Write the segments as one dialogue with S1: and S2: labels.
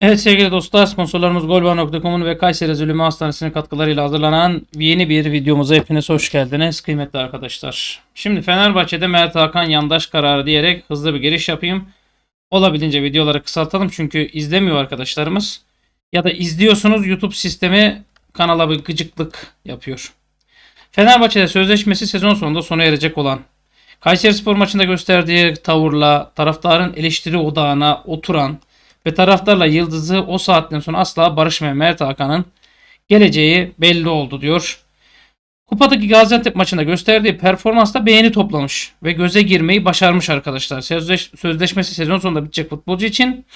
S1: Evet sevgili dostlar sponsorlarımız golba.com'un ve Kayseri Zulümü Hastanesi'nin katkılarıyla hazırlanan yeni bir videomuza hepiniz hoş geldiniz kıymetli arkadaşlar. Şimdi Fenerbahçe'de Mert Hakan yandaş kararı diyerek hızlı bir giriş yapayım. Olabildiğince videoları kısaltalım çünkü izlemiyor arkadaşlarımız. Ya da izliyorsunuz YouTube sistemi kanala bir gıcıklık yapıyor. Fenerbahçe'de sözleşmesi sezon sonunda sona erecek olan Kayseri Spor maçında gösterdiği tavırla taraftarın eleştiri odağına oturan ve taraftarla Yıldız'ı o saatten sonra asla barışmayan Mert Hakan'ın geleceği belli oldu diyor. Kupadaki Gaziantep maçında gösterdiği performansla beğeni toplamış ve göze girmeyi başarmış arkadaşlar. Sözleş sözleşmesi sezon sonunda bitecek futbolcu için.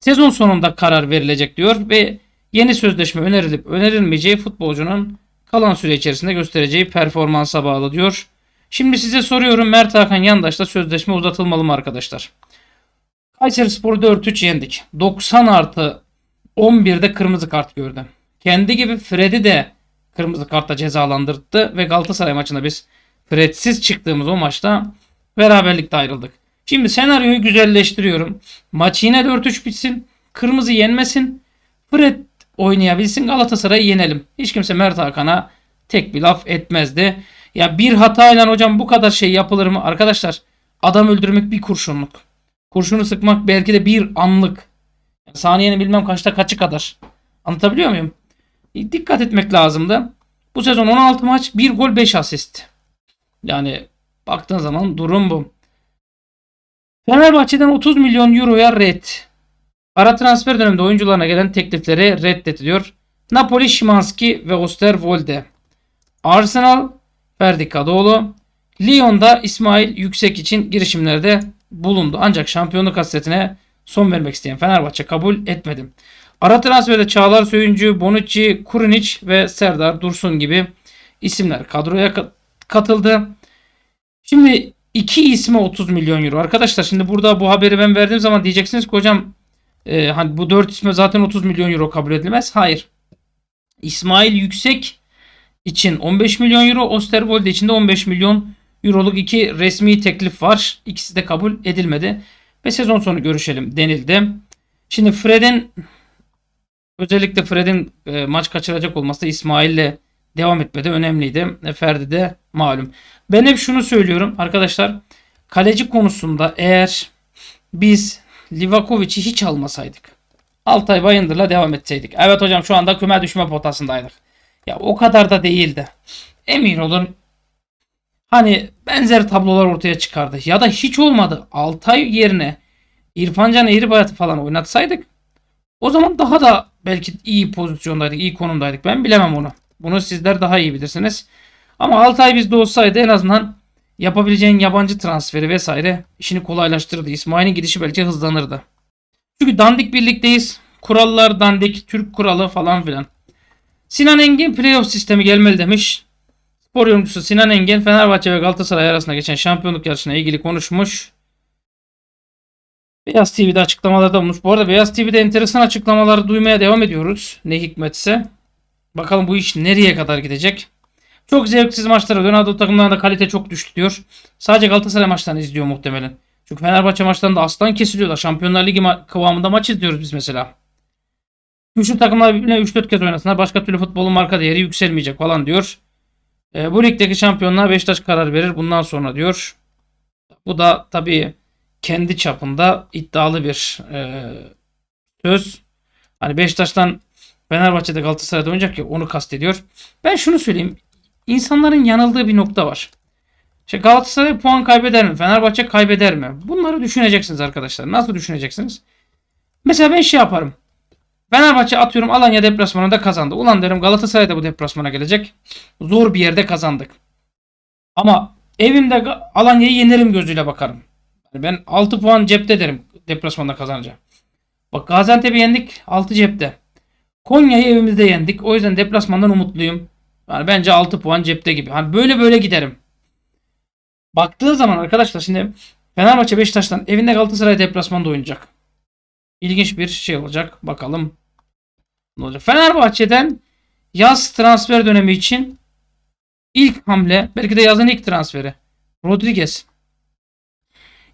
S1: Sezon sonunda karar verilecek diyor ve yeni sözleşme önerilip önerilmeyeceği futbolcunun kalan süre içerisinde göstereceği performansa bağlı diyor. Şimdi size soruyorum Mert Hakan Yandaş'la sözleşme uzatılmalı mı arkadaşlar? Kayseri Spor'u 4-3 yendik. 90 artı 11'de kırmızı kart gördü. Kendi gibi Fred'i de kırmızı kartla cezalandırdı ve Galatasaray maçında biz Fred'siz çıktığımız o maçta beraberlikte ayrıldık. Şimdi senaryoyu güzelleştiriyorum. Maç yine 4-3 bitsin. Kırmızı yenmesin. Fred oynayabilsin Galatasaray'ı yenelim. Hiç kimse Mert Hakan'a tek bir laf etmezdi. Ya bir hatayla hocam bu kadar şey yapılır mı? Arkadaşlar adam öldürmek bir kurşunluk. Kurşunu sıkmak belki de bir anlık. Yani saniyenin bilmem kaçta kaçı kadar. Anlatabiliyor muyum? E, dikkat etmek lazımdı. Bu sezon 16 maç 1 gol 5 asist. Yani baktığın zaman durum bu. Fenerbahçe'den 30 milyon euroya red. Ara transfer döneminde oyuncularına gelen teklifleri reddediliyor. Napoli Şimanski ve Osterwolde. Arsenal Ferdi Kadıoğlu. Lyon'da İsmail Yüksek için girişimlerde bulundu. Ancak şampiyonluk hasretine son vermek isteyen Fenerbahçe kabul etmedim. Ara transferde Çağlar Söyüncü, Bonucci, Kurunic ve Serdar Dursun gibi isimler kadroya katıldı. Şimdi iki isme 30 milyon euro. Arkadaşlar şimdi burada bu haberi ben verdiğim zaman diyeceksiniz ki hocam e, hani bu dört isme zaten 30 milyon euro kabul edilmez. Hayır. İsmail Yüksek için 15 milyon euro, Osterwolde için de 15 milyon Euroluk 2 resmi teklif var. İkisi de kabul edilmedi. Ve sezon sonu görüşelim denildi. Şimdi Fred'in özellikle Fred'in e, maç kaçıracak olması İsmail'le devam etmedi önemliydi. E, Ferdi de malum. Ben hep şunu söylüyorum arkadaşlar. Kaleci konusunda eğer biz Livakovic'i hiç almasaydık. Altay Bayındır'la devam etseydik. Evet hocam şu anda küme düşme potasındaydık. Ya o kadar da değildi. Emin olun Hani benzer tablolar ortaya çıkardı. Ya da hiç olmadı. Altay yerine İrfan Can Eğribayat'ı falan oynatsaydık o zaman daha da belki iyi pozisyondaydık, iyi konumdaydık. Ben bilemem onu. Bunu sizler daha iyi bilirsiniz. Ama Altay bizde olsaydı en azından yapabileceğin yabancı transferi vesaire işini kolaylaştırdı. İsmail'in gidişi belki hızlanırdı. Çünkü dandik birlikteyiz. Kurallar dandik, Türk kuralı falan filan. Sinan Engin playoff sistemi gelmeli demiş. Spor yorumcusu Sinan Engin Fenerbahçe ve Galatasaray arasında geçen şampiyonluk yarışına ilgili konuşmuş. Beyaz TV'de açıklamalarda bulmuş. Bu arada Beyaz TV'de enteresan açıklamaları duymaya devam ediyoruz. Ne hikmetse. Bakalım bu iş nereye kadar gidecek. Çok zevksiz maçlara dönen Anadolu takımlarında kalite çok düştü diyor. Sadece Galatasaray maçlarını izliyor muhtemelen. Çünkü Fenerbahçe maçlarında aslan kesiliyorlar. Şampiyonlar Ligi ma- kıvamında maç izliyoruz biz mesela. Güçlü takımlar birbirine 3-4 kez oynasınlar. Başka türlü futbolun marka değeri yükselmeyecek falan diyor. E, bu ligdeki şampiyonluğa Beşiktaş karar verir bundan sonra diyor. Bu da tabii kendi çapında iddialı bir e, söz. Hani Beşiktaş'tan Fenerbahçe'de Galatasaray'da oynayacak ya onu kastediyor. Ben şunu söyleyeyim. İnsanların yanıldığı bir nokta var. İşte Galatasaray puan kaybeder mi? Fenerbahçe kaybeder mi? Bunları düşüneceksiniz arkadaşlar. Nasıl düşüneceksiniz? Mesela ben şey yaparım. Fenerbahçe atıyorum Alanya deplasmanında kazandı. Ulan derim Galatasaray da bu deplasmana gelecek. Zor bir yerde kazandık. Ama evimde Alanya'yı yenerim gözüyle bakarım. Ben 6 puan cepte derim deplasmanda kazanacağım. Bak Gaziantep'i yendik 6 cepte. Konya'yı evimizde yendik. O yüzden deplasmandan umutluyum. Yani bence 6 puan cepte gibi. Hani böyle böyle giderim. Baktığın zaman arkadaşlar şimdi Fenerbahçe Beşiktaş'tan evinde Galatasaray deplasmanda oynayacak ilginç bir şey olacak. Bakalım ne olacak. Fenerbahçe'den yaz transfer dönemi için ilk hamle belki de yazın ilk transferi Rodriguez.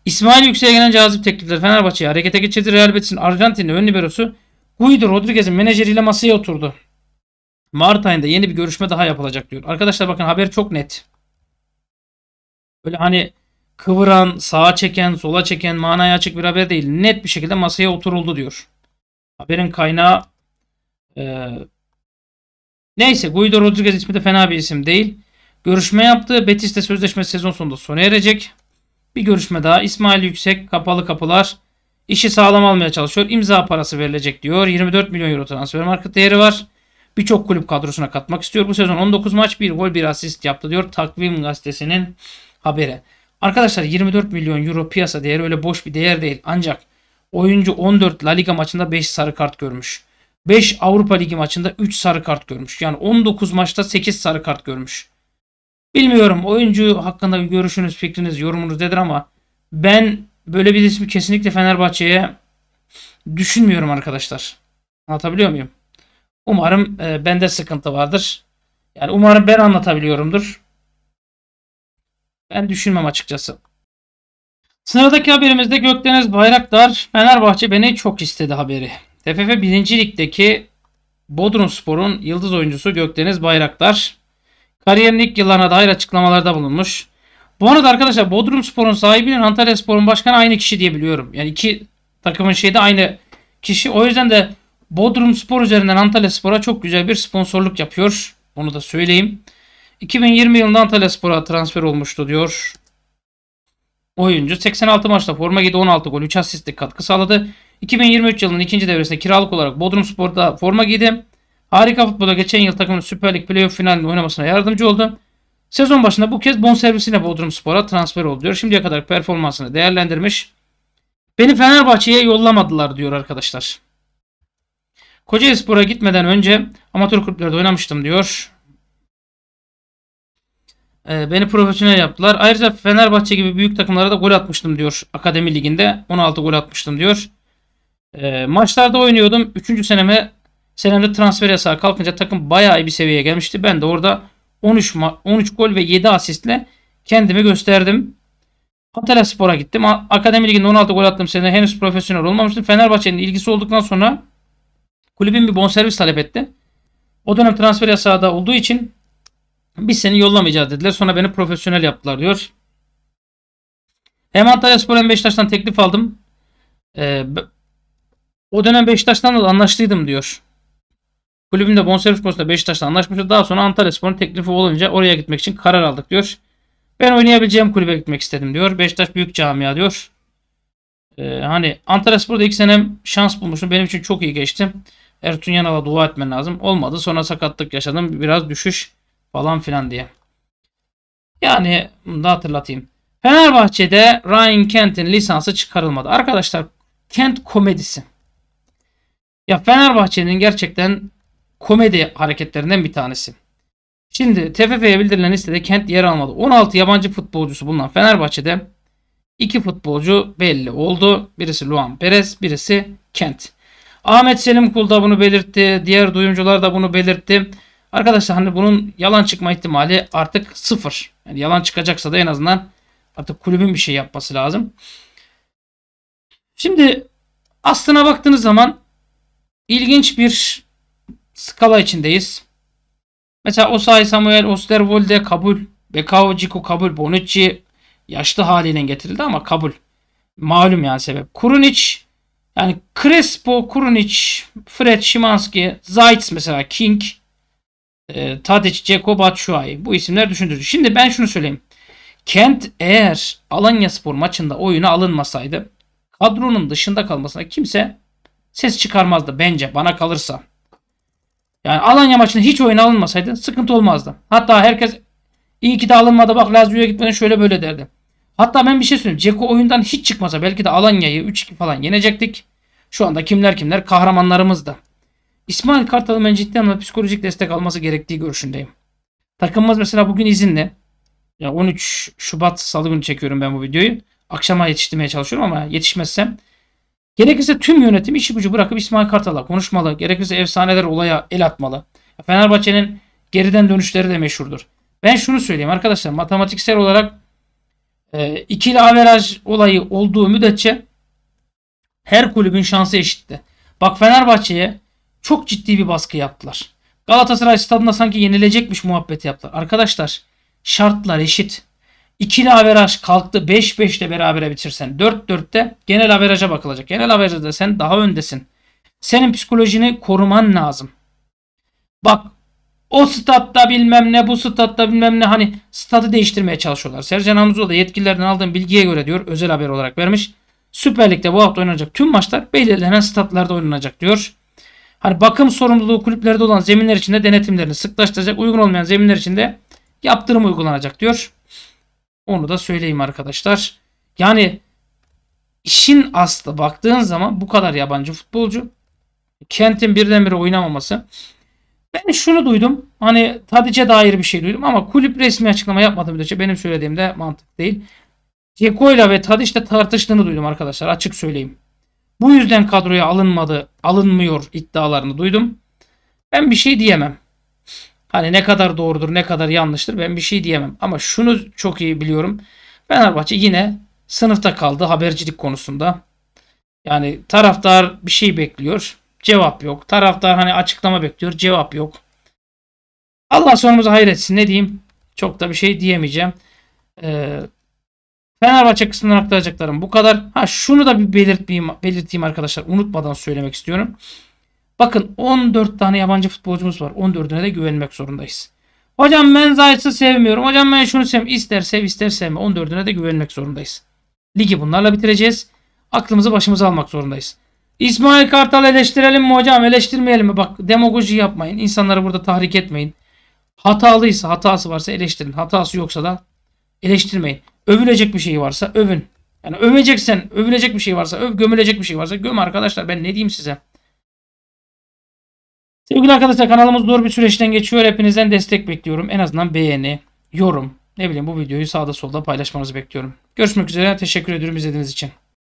S1: İsmail Yüksel'e gelen cazip teklifler Fenerbahçe'yi harekete geçirdi. Real Betis'in Arjantinli ön liberosu Guido Rodriguez'in menajeriyle masaya oturdu. Mart ayında yeni bir görüşme daha yapılacak diyor. Arkadaşlar bakın haber çok net. Böyle hani kıvıran, sağa çeken, sola çeken manaya açık bir haber değil. Net bir şekilde masaya oturuldu diyor. Haberin kaynağı e, neyse Guido Rodriguez ismi de fena bir isim değil. Görüşme yaptı. Betis'te sözleşme sezon sonunda sona erecek. Bir görüşme daha. İsmail Yüksek kapalı kapılar. İşi sağlam almaya çalışıyor. İmza parası verilecek diyor. 24 milyon euro transfer market değeri var. Birçok kulüp kadrosuna katmak istiyor. Bu sezon 19 maç 1 gol 1 asist yaptı diyor. Takvim gazetesinin haberi. Arkadaşlar 24 milyon euro piyasa değeri öyle boş bir değer değil. Ancak oyuncu 14 La Liga maçında 5 sarı kart görmüş. 5 Avrupa Ligi maçında 3 sarı kart görmüş. Yani 19 maçta 8 sarı kart görmüş. Bilmiyorum oyuncu hakkında görüşünüz, fikriniz, yorumunuz nedir ama ben böyle bir ismi kesinlikle Fenerbahçe'ye düşünmüyorum arkadaşlar. Anlatabiliyor muyum? Umarım e, bende sıkıntı vardır. Yani umarım ben anlatabiliyorumdur. Ben düşünmem açıkçası. Sıradaki haberimizde Gökdeniz Bayraktar Fenerbahçe beni çok istedi haberi. TFF 1. Lig'deki Spor'un yıldız oyuncusu Gökdeniz Bayraktar kariyerinin ilk yıllarına dair açıklamalarda bulunmuş. Bu arada arkadaşlar Bodrum Spor'un sahibinin Antalya Spor'un başkanı aynı kişi diye biliyorum. Yani iki takımın şeyde aynı kişi. O yüzden de Bodrum Spor üzerinden Antalya Spor'a çok güzel bir sponsorluk yapıyor. Onu da söyleyeyim. 2020 yılından Antalya Spor'a transfer olmuştu diyor. Oyuncu 86 maçta forma giydi 16 gol 3 asistlik katkı sağladı. 2023 yılının ikinci devresinde kiralık olarak Bodrum Spor'da forma giydi. Harika futbola geçen yıl takımın Süper Lig playoff finalinde oynamasına yardımcı oldu. Sezon başında bu kez bonservisine Bodrum Spor'a transfer oldu diyor. Şimdiye kadar performansını değerlendirmiş. Beni Fenerbahçe'ye yollamadılar diyor arkadaşlar. Kocaeli Spor'a gitmeden önce amatör kulüplerde oynamıştım diyor. Ee, beni profesyonel yaptılar. Ayrıca Fenerbahçe gibi büyük takımlara da gol atmıştım diyor. Akademi liginde 16 gol atmıştım diyor. E, maçlarda oynuyordum. 3. seneme senemde transfer yasağı kalkınca takım bayağı iyi bir seviyeye gelmişti. Ben de orada 13 13 gol ve 7 asistle kendimi gösterdim. Antalya Spor'a gittim. Akademi Ligi'nde 16 gol attım sene henüz profesyonel olmamıştım. Fenerbahçe'nin ilgisi olduktan sonra kulübün bir bonservis talep etti. O dönem transfer yasağı da olduğu için biz seni yollamayacağız dediler. Sonra beni profesyonel yaptılar diyor. Hem Antalya Spor hem Beşiktaş'tan teklif aldım. Ee, o dönem Beşiktaş'tan da anlaştıydım diyor. Kulübümde bonservis konusunda Beşiktaş'la anlaşmıştı. Daha sonra Antalya Spor'un teklifi olunca oraya gitmek için karar aldık diyor. Ben oynayabileceğim kulübe gitmek istedim diyor. Beşiktaş büyük camia diyor. Ee, hani Antalya Spor'da ilk senem şans bulmuşum. Benim için çok iyi geçti. Ertuğrul Yanal'a dua etmen lazım. Olmadı. Sonra sakatlık yaşadım. Biraz düşüş falan filan diye. Yani bunu da hatırlatayım. Fenerbahçe'de Ryan Kent'in lisansı çıkarılmadı. Arkadaşlar Kent komedisi. Ya Fenerbahçe'nin gerçekten komedi hareketlerinden bir tanesi. Şimdi TFF'ye bildirilen listede Kent yer almadı. 16 yabancı futbolcusu bulunan Fenerbahçe'de iki futbolcu belli oldu. Birisi Luan Perez, birisi Kent. Ahmet Selim Kul da bunu belirtti. Diğer duyumcular da bunu belirtti. Arkadaşlar hani bunun yalan çıkma ihtimali artık sıfır. Yani yalan çıkacaksa da en azından artık kulübün bir şey yapması lazım. Şimdi aslına baktığınız zaman ilginç bir skala içindeyiz. Mesela Osay Samuel, Osterwolde kabul, Bekao Ciku kabul, Bonucci yaşlı haliyle getirildi ama kabul. Malum yani sebep. Kurunic yani Crespo, Kurunic, Fred Şimanski, Zaitz mesela King, e, ee, Tadic, Ceko, Batshuayi. Bu isimler düşündürücü. Şimdi ben şunu söyleyeyim. Kent eğer Alanyaspor maçında oyuna alınmasaydı kadronun dışında kalmasına kimse ses çıkarmazdı bence bana kalırsa. Yani Alanya maçında hiç oyuna alınmasaydı sıkıntı olmazdı. Hatta herkes iyi ki de alınmadı bak Lazio'ya gitmeden şöyle böyle derdi. Hatta ben bir şey söyleyeyim. Ceko oyundan hiç çıkmasa belki de Alanya'yı 3-2 falan yenecektik. Şu anda kimler kimler kahramanlarımızdı. İsmail Kartal'ın ben ciddi anlamda psikolojik destek alması gerektiği görüşündeyim. Takımımız mesela bugün izinle. Ya 13 Şubat Salı günü çekiyorum ben bu videoyu. Akşama yetiştirmeye çalışıyorum ama yetişmezsem gerekirse tüm yönetim işi gücü bırakıp İsmail Kartal'a konuşmalı. Gerekirse efsaneler olaya el atmalı. Fenerbahçe'nin geriden dönüşleri de meşhurdur. Ben şunu söyleyeyim arkadaşlar matematiksel olarak e, ikili averaj olayı olduğu müddetçe her kulübün şansı eşitti. Bak Fenerbahçe'ye çok ciddi bir baskı yaptılar. Galatasaray stadında sanki yenilecekmiş muhabbet yaptılar. Arkadaşlar şartlar eşit. İkili averaj kalktı 5-5 ile berabere bitirsen 4-4'te genel averaja bakılacak. Genel averajda sen daha öndesin. Senin psikolojini koruman lazım. Bak o statta bilmem ne bu statta bilmem ne hani stadı değiştirmeye çalışıyorlar. Sercan Hamzoğlu da yetkililerden aldığım bilgiye göre diyor özel haber olarak vermiş. Süper Lig'de bu hafta oynanacak tüm maçlar belirlenen statlarda oynanacak diyor. Hani bakım sorumluluğu kulüplerde olan zeminler içinde denetimlerini sıklaştıracak. Uygun olmayan zeminler içinde yaptırım uygulanacak diyor. Onu da söyleyeyim arkadaşlar. Yani işin aslı baktığın zaman bu kadar yabancı futbolcu. Kent'in birdenbire oynamaması. Ben şunu duydum. Hani Tadic'e dair bir şey duydum ama kulüp resmi açıklama yapmadı müddetçe benim söylediğim de mantık değil. Ceko'yla ve Tadic'le tartıştığını duydum arkadaşlar açık söyleyeyim. Bu yüzden kadroya alınmadı, alınmıyor iddialarını duydum. Ben bir şey diyemem. Hani ne kadar doğrudur, ne kadar yanlıştır ben bir şey diyemem. Ama şunu çok iyi biliyorum. Fenerbahçe yine sınıfta kaldı habercilik konusunda. Yani taraftar bir şey bekliyor. Cevap yok. Taraftar hani açıklama bekliyor. Cevap yok. Allah sonumuzu hayretsin. Ne diyeyim? Çok da bir şey diyemeyeceğim. Ee, Fenerbahçe kısmından aktaracaklarım bu kadar. Ha şunu da bir belirtmeyeyim, belirteyim arkadaşlar. Unutmadan söylemek istiyorum. Bakın 14 tane yabancı futbolcumuz var. 14'üne de güvenmek zorundayız. Hocam ben Zayt'ı sevmiyorum. Hocam ben şunu sevmiyorum. İster sev ister sevme. 14'üne de güvenmek zorundayız. Ligi bunlarla bitireceğiz. Aklımızı başımıza almak zorundayız. İsmail Kartal eleştirelim mi hocam? Eleştirmeyelim mi? Bak demagoji yapmayın. İnsanları burada tahrik etmeyin. Hatalıysa, hatası varsa eleştirin. Hatası yoksa da eleştirmeyin. Övülecek bir şey varsa övün. Yani öveceksen, övülecek bir şey varsa öv, gömülecek bir şey varsa göm arkadaşlar. Ben ne diyeyim size? Sevgili arkadaşlar kanalımız zor bir süreçten geçiyor. Hepinizden destek bekliyorum. En azından beğeni, yorum, ne bileyim bu videoyu sağda solda paylaşmanızı bekliyorum. Görüşmek üzere. Teşekkür ediyorum izlediğiniz için.